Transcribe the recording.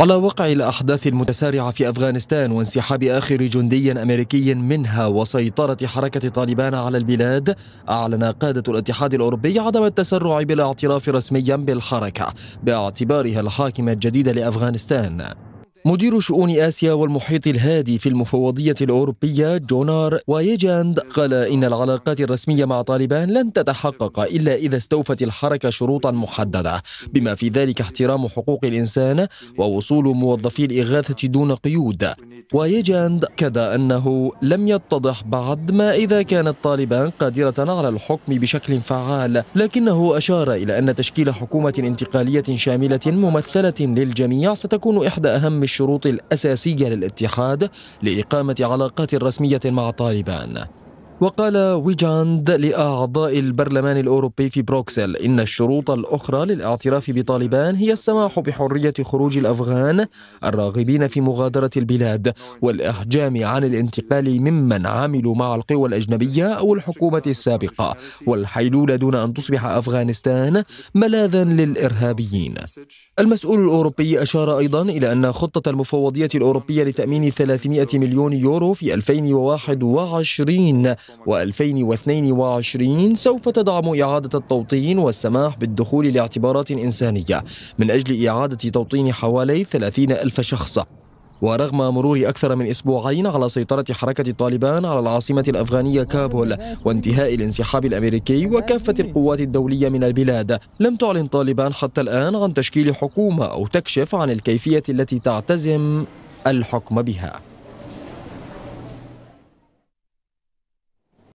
على وقع الأحداث المتسارعة في أفغانستان وانسحاب آخر جندي أمريكي منها وسيطرة حركة طالبان على البلاد أعلن قادة الاتحاد الأوروبي عدم التسرع بالاعتراف رسميا بالحركة باعتبارها الحاكمة الجديدة لأفغانستان مدير شؤون آسيا والمحيط الهادي في المفوضية الأوروبية جونار وايجاند قال إن العلاقات الرسمية مع طالبان لن تتحقق إلا إذا استوفت الحركة شروطا محددة بما في ذلك احترام حقوق الإنسان ووصول موظفي الإغاثة دون قيود وايجاند كدا أنه لم يتضح بعد ما إذا كانت طالبان قادرة على الحكم بشكل فعال لكنه أشار إلى أن تشكيل حكومة انتقالية شاملة ممثلة للجميع ستكون إحدى أهم الشروط الأساسية للاتحاد لإقامة علاقات رسمية مع طالبان وقال ويجاند لأعضاء البرلمان الأوروبي في بروكسل إن الشروط الأخرى للاعتراف بطالبان هي السماح بحرية خروج الأفغان الراغبين في مغادرة البلاد والإحجام عن الانتقال ممن عملوا مع القوى الأجنبية أو الحكومة السابقة والحيلولة دون أن تصبح أفغانستان ملاذا للإرهابيين المسؤول الأوروبي أشار أيضا إلى أن خطة المفوضية الأوروبية لتأمين 300 مليون يورو في 2021 و2022 سوف تدعم إعادة التوطين والسماح بالدخول لاعتبارات إنسانية من أجل إعادة توطين حوالي 30 ألف شخص ورغم مرور أكثر من أسبوعين على سيطرة حركة الطالبان على العاصمة الأفغانية كابول وانتهاء الانسحاب الأمريكي وكافة القوات الدولية من البلاد لم تعلن طالبان حتى الآن عن تشكيل حكومة أو تكشف عن الكيفية التي تعتزم الحكم بها